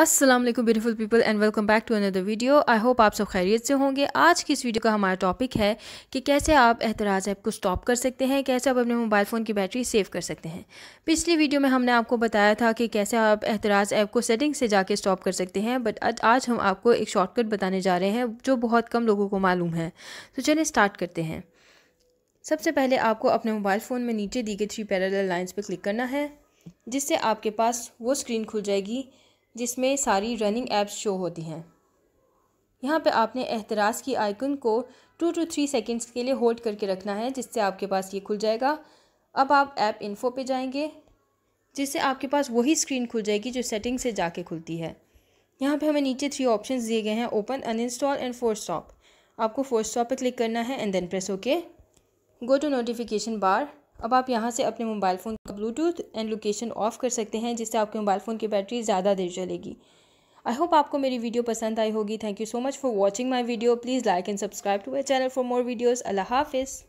Aslam beautiful people and welcome back to another video I hope आप सब खैरियत से होंगे आज की इस वीडियो का हमारा टॉपिक है कि कैसे आप एतराज़ ऐप को स्टॉप कर सकते हैं कैसे आप अपने मोबाइल फ़ोन की बैटरी सेव कर सकते हैं पिछली वीडियो में हमने आपको बताया था कि कैसे आप एतराज़ ऐप को सेटिंग से जाके स्टॉप कर सकते हैं बट आज हम आपको एक शॉर्टकट बताने जा रहे हैं जो बहुत कम लोगों को मालूम है तो चलिए स्टार्ट करते हैं सबसे पहले आपको अपने मोबाइल फ़ोन में नीचे दी गई थ्री पैरल लाइन्स पर क्लिक करना है जिससे आपके पास वो स्क्रीन खुल जाएगी जिसमें सारी रनिंग एप्स शो होती हैं यहाँ पे आपने एहतराज़ की आइकन को टू टू थ्री सेकेंड्स के लिए होल्ड करके रखना है जिससे आपके पास ये खुल जाएगा अब आप ऐप इन्फो पे जाएंगे जिससे आपके पास वही स्क्रीन खुल जाएगी जो सेटिंग से जाके खुलती है यहाँ पे हमें नीचे थ्री ऑप्शंस दिए गए हैं open uninstall and force stop आपको फोर स्टॉप पर क्लिक करना है and then press okay go to notification bar अब आप यहाँ से अपने mobile phone Bluetooth and location off कर सकते हैं जिससे आपके मोबाइल फ़ोन की बैटरी ज़्यादा देर चलेगी आई होप आपको मेरी वीडियो पसंद आई होगी thank you so much for watching my video please like and subscribe to my channel for more videos अल्लाह हाफिज़